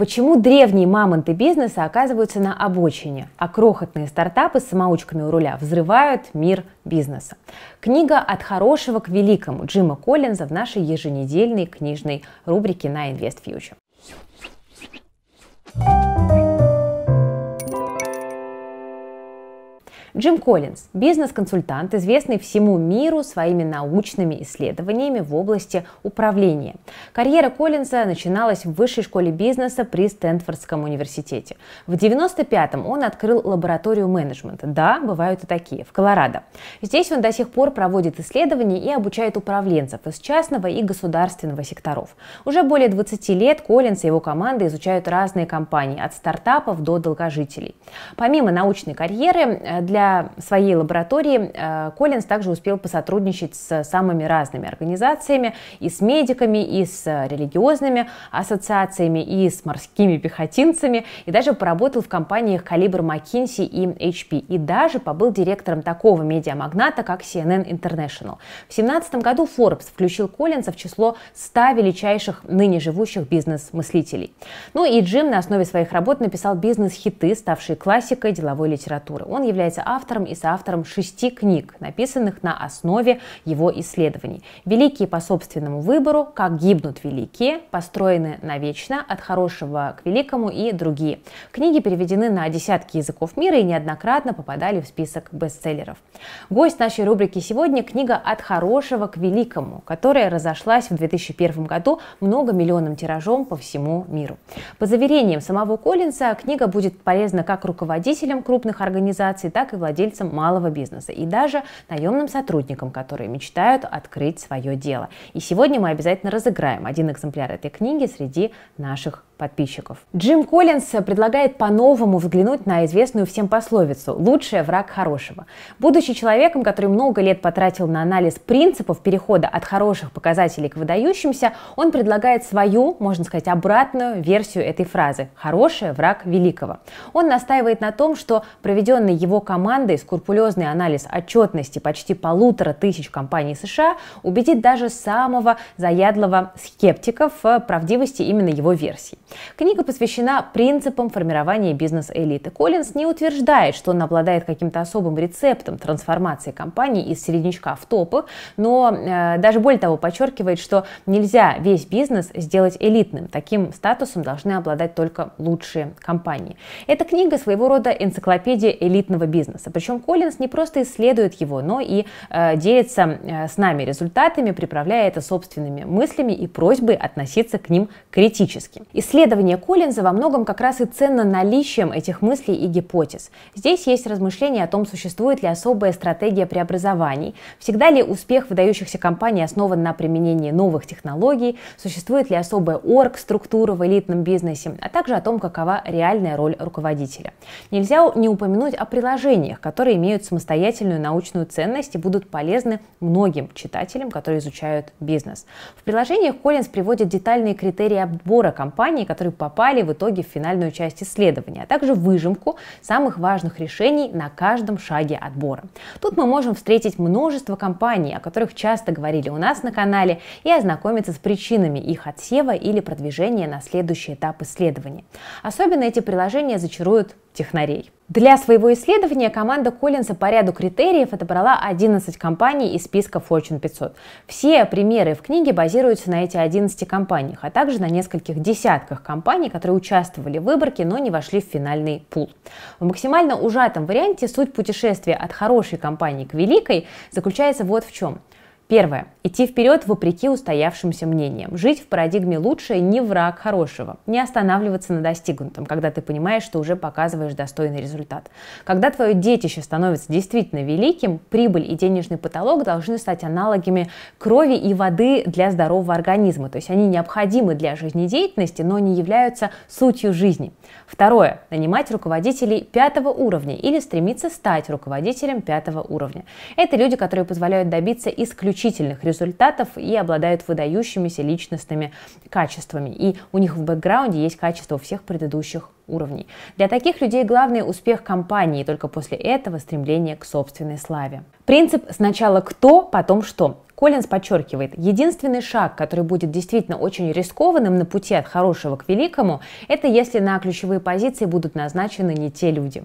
Почему древние мамонты бизнеса оказываются на обочине, а крохотные стартапы с самоучками у руля взрывают мир бизнеса? Книга «От хорошего к великому» Джима Коллинза в нашей еженедельной книжной рубрике на InvestFuture. Джим Коллинз – бизнес-консультант, известный всему миру своими научными исследованиями в области управления. Карьера Коллинза начиналась в высшей школе бизнеса при Стэнфордском университете. В 95-м он открыл лабораторию менеджмента. Да, бывают и такие, в Колорадо. Здесь он до сих пор проводит исследования и обучает управленцев из частного и государственного секторов. Уже более 20 лет Коллинз и его команда изучают разные компании, от стартапов до долгожителей. Помимо научной карьеры, э, для для своей лаборатории э, Коллинз также успел посотрудничать с самыми разными организациями, и с медиками, и с э, религиозными ассоциациями, и с морскими пехотинцами, и даже поработал в компаниях «Калибр McKinsey» и HP, и даже побыл директором такого медиамагната, как CNN International. В 2017 году Forbes включил Коллинза в число 100 величайших ныне живущих бизнес-мыслителей. Ну и Джим на основе своих работ написал бизнес-хиты, ставшие классикой деловой литературы. Он является автором и соавтором шести книг, написанных на основе его исследований. «Великие по собственному выбору», «Как гибнут великие», «Построены навечно», «От хорошего к великому» и другие. Книги переведены на десятки языков мира и неоднократно попадали в список бестселлеров. Гость нашей рубрики сегодня – книга «От хорошего к великому», которая разошлась в 2001 году многомиллионным тиражом по всему миру. По заверениям самого Коллинса, книга будет полезна как руководителям крупных организаций, так и владельцам малого бизнеса и даже наемным сотрудникам, которые мечтают открыть свое дело. И сегодня мы обязательно разыграем один экземпляр этой книги среди наших подписчиков. Джим Коллинс предлагает по-новому взглянуть на известную всем пословицу «лучший враг хорошего». Будучи человеком, который много лет потратил на анализ принципов перехода от хороших показателей к выдающимся, он предлагает свою, можно сказать, обратную версию этой фразы «хороший враг великого». Он настаивает на том, что проведенный его командой скрупулезный анализ отчетности почти полутора тысяч компаний США убедит даже самого заядлого скептика в правдивости именно его версии. Книга посвящена принципам формирования бизнес-элиты. Коллинс не утверждает, что он обладает каким-то особым рецептом трансформации компании из середнячка в топы, но э, даже более того подчеркивает, что нельзя весь бизнес сделать элитным. Таким статусом должны обладать только лучшие компании. Эта книга своего рода энциклопедия элитного бизнеса. Причем Коллинс не просто исследует его, но и э, делится э, с нами результатами, приправляя это собственными мыслями и просьбой относиться к ним критически. Исследование Исследование Коллинза во многом как раз и ценно наличием этих мыслей и гипотез. Здесь есть размышления о том, существует ли особая стратегия преобразований, всегда ли успех выдающихся компаний основан на применении новых технологий, существует ли особая орг-структура в элитном бизнесе, а также о том, какова реальная роль руководителя. Нельзя не упомянуть о приложениях, которые имеют самостоятельную научную ценность и будут полезны многим читателям, которые изучают бизнес. В приложениях Коллинз приводит детальные критерии отбора компаний, которые попали в итоге в финальную часть исследования, а также выжимку самых важных решений на каждом шаге отбора. Тут мы можем встретить множество компаний, о которых часто говорили у нас на канале, и ознакомиться с причинами их отсева или продвижения на следующий этап исследования. Особенно эти приложения зачаруют технарей. Для своего исследования команда Коллинса по ряду критериев отобрала 11 компаний из списка Fortune 500. Все примеры в книге базируются на эти 11 компаниях, а также на нескольких десятках компаний, которые участвовали в выборке, но не вошли в финальный пул. В максимально ужатом варианте суть путешествия от хорошей компании к великой заключается вот в чем – Первое. Идти вперед вопреки устоявшимся мнениям. Жить в парадигме лучшее не враг хорошего. Не останавливаться на достигнутом, когда ты понимаешь, что уже показываешь достойный результат. Когда твое детище становится действительно великим, прибыль и денежный потолок должны стать аналогами крови и воды для здорового организма. То есть они необходимы для жизнедеятельности, но не являются сутью жизни. Второе. Нанимать руководителей пятого уровня или стремиться стать руководителем пятого уровня. Это люди, которые позволяют добиться исключительно исключительных результатов и обладают выдающимися личностными качествами. И у них в бэкграунде есть качество всех предыдущих уровней. Для таких людей главный успех компании, и только после этого стремление к собственной славе. Принцип сначала кто, потом что. Коллинз подчеркивает, единственный шаг, который будет действительно очень рискованным на пути от хорошего к великому, это если на ключевые позиции будут назначены не те люди.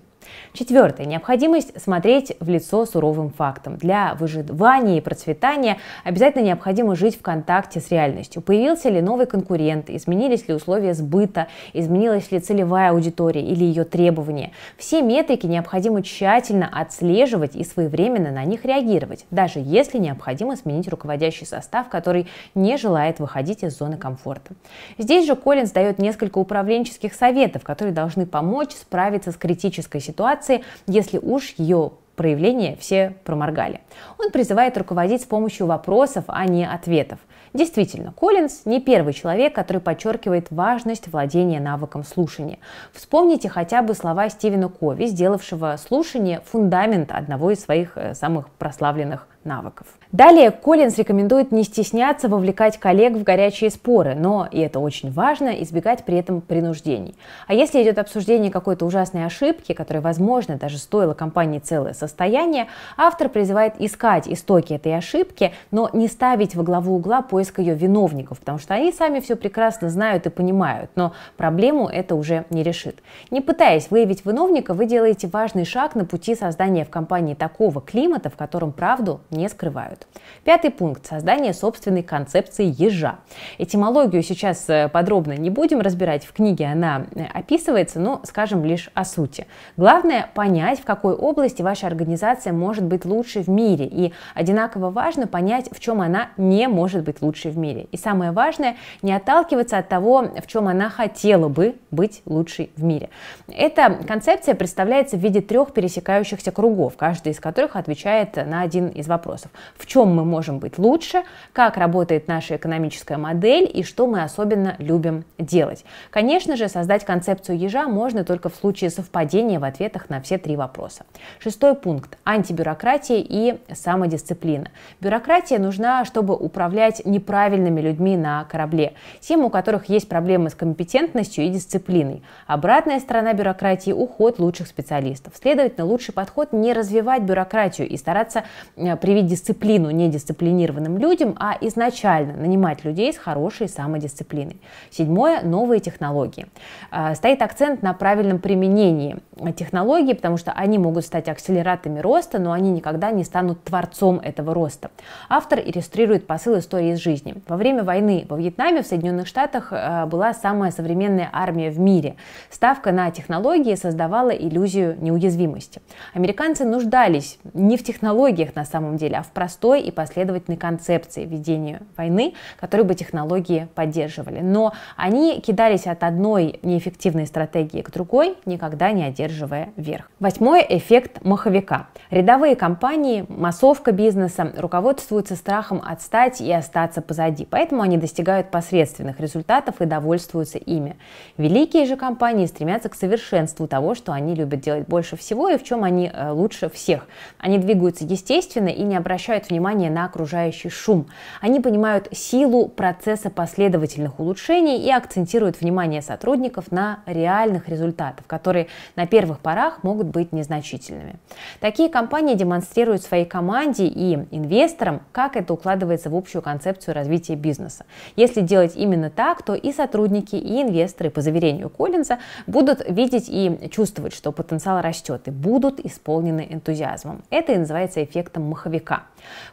Четвертое. Необходимость смотреть в лицо суровым фактом. Для выживания и процветания обязательно необходимо жить в контакте с реальностью. Появился ли новый конкурент, изменились ли условия сбыта, изменилась ли целевая аудитория или ее требования. Все метрики необходимо тщательно отслеживать и своевременно на них реагировать, даже если необходимо сменить какой руководящий состав, который не желает выходить из зоны комфорта. Здесь же Коллинз дает несколько управленческих советов, которые должны помочь справиться с критической ситуацией, если уж ее проявление все проморгали. Он призывает руководить с помощью вопросов, а не ответов. Действительно, Коллинз не первый человек, который подчеркивает важность владения навыком слушания. Вспомните хотя бы слова Стивена Кови, сделавшего слушание фундамент одного из своих э, самых прославленных навыков. Далее Коллинз рекомендует не стесняться вовлекать коллег в горячие споры, но, и это очень важно, избегать при этом принуждений. А если идет обсуждение какой-то ужасной ошибки, которая, возможно, даже стоила компании целое состояние, автор призывает искать истоки этой ошибки, но не ставить во главу угла поиск ее виновников, потому что они сами все прекрасно знают и понимают, но проблему это уже не решит. Не пытаясь выявить виновника, вы делаете важный шаг на пути создания в компании такого климата, в котором правду не скрывают. Пятый пункт – создание собственной концепции ежа. Этимологию сейчас э, подробно не будем разбирать, в книге она э, описывается, но скажем лишь о сути. Главное – понять, в какой области ваша организация может быть лучше в мире, и одинаково важно понять, в чем она не может быть лучше в мире. И самое важное – не отталкиваться от того, в чем она хотела бы быть лучшей в мире. Эта концепция представляется в виде трех пересекающихся кругов, каждый из которых отвечает на один из вопросов вопросов. В чем мы можем быть лучше, как работает наша экономическая модель и что мы особенно любим делать. Конечно же, создать концепцию ежа можно только в случае совпадения в ответах на все три вопроса. Шестой пункт. Антибюрократия и самодисциплина. Бюрократия нужна, чтобы управлять неправильными людьми на корабле, тем, у которых есть проблемы с компетентностью и дисциплиной. Обратная сторона бюрократии – уход лучших специалистов. Следовательно, лучший подход – не развивать бюрократию и стараться привести э, привить дисциплину недисциплинированным людям, а изначально нанимать людей с хорошей самодисциплиной. Седьмое – новые технологии. А, стоит акцент на правильном применении технологий, потому что они могут стать акселератами роста, но они никогда не станут творцом этого роста. Автор иллюстрирует посыл истории из жизни. Во время войны во Вьетнаме в Соединенных Штатах а, была самая современная армия в мире. Ставка на технологии создавала иллюзию неуязвимости. Американцы нуждались не в технологиях на самом деле, деле, а в простой и последовательной концепции ведения войны, которую бы технологии поддерживали. Но они кидались от одной неэффективной стратегии к другой, никогда не одерживая верх. Восьмой эффект маховика. Рядовые компании, массовка бизнеса руководствуются страхом отстать и остаться позади, поэтому они достигают посредственных результатов и довольствуются ими. Великие же компании стремятся к совершенству того, что они любят делать больше всего и в чем они э, лучше всех. Они двигаются естественно и не обращают внимания на окружающий шум. Они понимают силу процесса последовательных улучшений и акцентируют внимание сотрудников на реальных результатах, которые на первых порах могут быть незначительными. Такие компании демонстрируют своей команде и инвесторам, как это укладывается в общую концепцию развития бизнеса. Если делать именно так, то и сотрудники, и инвесторы, по заверению Коллинза, будут видеть и чувствовать, что потенциал растет, и будут исполнены энтузиазмом. Это и называется эффектом Маховика века.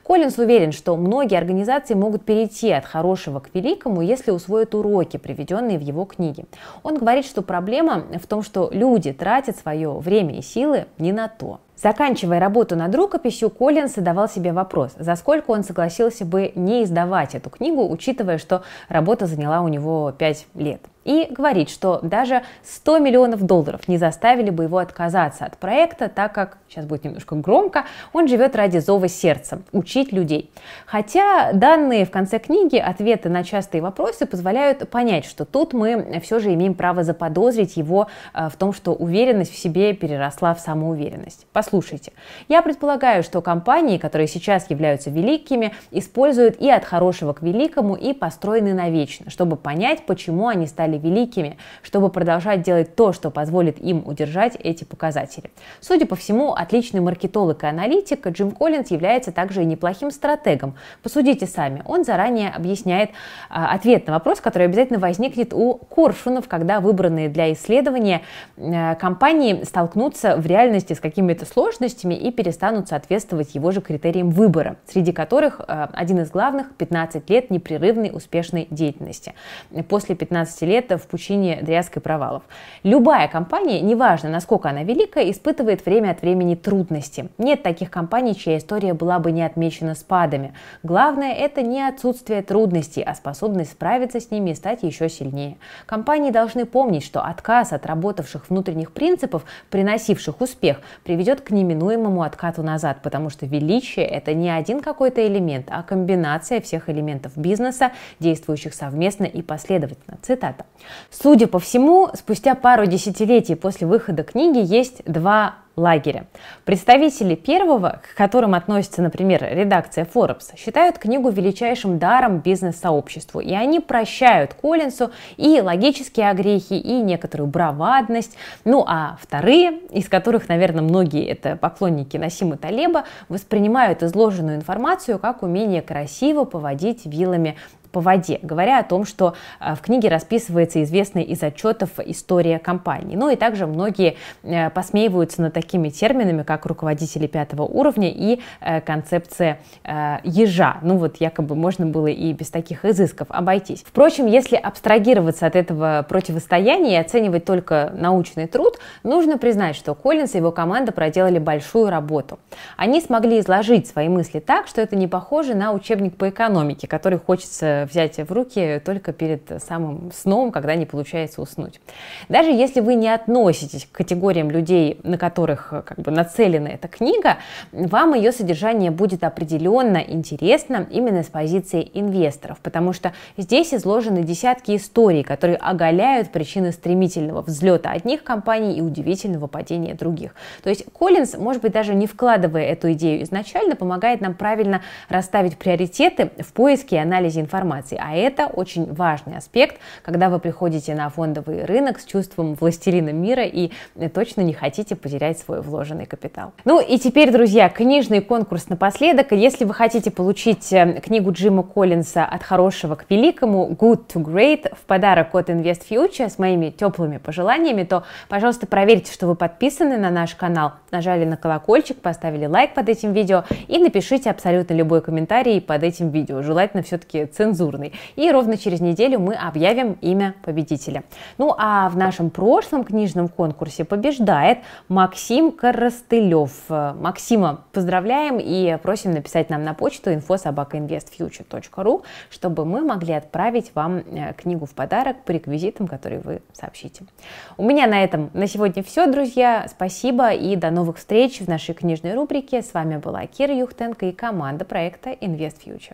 Коллинс уверен, что многие организации могут перейти от хорошего к великому, если усвоят уроки, приведенные в его книге. Он говорит, что проблема в том, что люди тратят свое время и силы не на то. Заканчивая работу над рукописью, Коллинс задавал себе вопрос, за сколько он согласился бы не издавать эту книгу, учитывая, что работа заняла у него 5 лет и говорит, что даже 100 миллионов долларов не заставили бы его отказаться от проекта, так как, сейчас будет немножко громко, он живет ради зова сердца, учить людей. Хотя данные в конце книги, ответы на частые вопросы позволяют понять, что тут мы все же имеем право заподозрить его э, в том, что уверенность в себе переросла в самоуверенность. Послушайте, я предполагаю, что компании, которые сейчас являются великими, используют и от хорошего к великому, и построены навечно, чтобы понять, почему они стали стали великими, чтобы продолжать делать то, что позволит им удержать эти показатели. Судя по всему, отличный маркетолог и аналитик, Джим Коллинз является также и неплохим стратегом. Посудите сами, он заранее объясняет а, ответ на вопрос, который обязательно возникнет у коршунов, когда выбранные для исследования а, компании столкнутся в реальности с какими-то сложностями и перестанут соответствовать его же критериям выбора, среди которых а, один из главных – 15 лет непрерывной успешной деятельности. После 15 лет где в пучине дрязг и провалов. Любая компания, неважно насколько она велика, испытывает время от времени трудности. Нет таких компаний, чья история была бы не отмечена спадами. Главное – это не отсутствие трудностей, а способность справиться с ними и стать еще сильнее. Компании должны помнить, что отказ от работавших внутренних принципов, приносивших успех, приведет к неминуемому откату назад, потому что величие – это не один какой-то элемент, а комбинация всех элементов бизнеса, действующих совместно и последовательно. Цитата. Судя по всему, спустя пару десятилетий после выхода книги есть два лагеря. Представители первого, к которым относится, например, редакция Forbes, считают книгу величайшим даром бизнес-сообществу, и они прощают Коллинсу и логические огрехи, и некоторую бравадность. Ну а вторые, из которых, наверное, многие это поклонники Насима Талеба, воспринимают изложенную информацию как умение красиво поводить вилами по воде, говоря о том, что э, в книге расписывается известная из отчетов история компании. Ну и также многие э, посмеиваются над такими терминами, как руководители пятого уровня и э, концепция ежа. Ну вот якобы можно было и без таких изысков обойтись. Впрочем, если абстрагироваться от этого противостояния и оценивать только научный труд, нужно признать, что Коллинс и его команда проделали большую работу. Они смогли изложить свои мысли так, что это не похоже на учебник по экономике, который хочется взять в руки только перед самым сном, когда не получается уснуть. Даже если вы не относитесь к категориям людей, на которых как бы нацелена эта книга, вам ее содержание будет определенно интересно именно с позиции инвесторов, потому что здесь изложены десятки историй, которые оголяют причины стремительного взлета одних компаний и удивительного падения других. То есть Коллинз, может быть, даже не вкладывая эту идею изначально, помогает нам правильно расставить приоритеты в поиске и анализе информации информации. А это очень важный аспект, когда вы приходите на фондовый рынок с чувством властелина мира и э, точно не хотите потерять свой вложенный капитал. Ну и теперь, друзья, книжный конкурс напоследок. Если вы хотите получить э, книгу Джима Коллинса «От хорошего к великому» Good to Great в подарок от Invest Future с моими теплыми пожеланиями, то, пожалуйста, проверьте, что вы подписаны на наш канал, нажали на колокольчик, поставили лайк под этим видео и напишите абсолютно любой комментарий под этим видео. Желательно все-таки цензу цензурный. И ровно через неделю мы объявим имя победителя. Ну а в нашем прошлом книжном конкурсе побеждает Максим Коростылев. Э, Максима поздравляем и просим написать нам на почту infosobakainvestfuture.ru, чтобы мы могли отправить вам э, книгу в подарок по реквизитам, которые вы сообщите. У меня на этом на сегодня все, друзья. Спасибо и до новых встреч в нашей книжной рубрике. С вами была Кира Юхтенко и команда проекта Invest Future.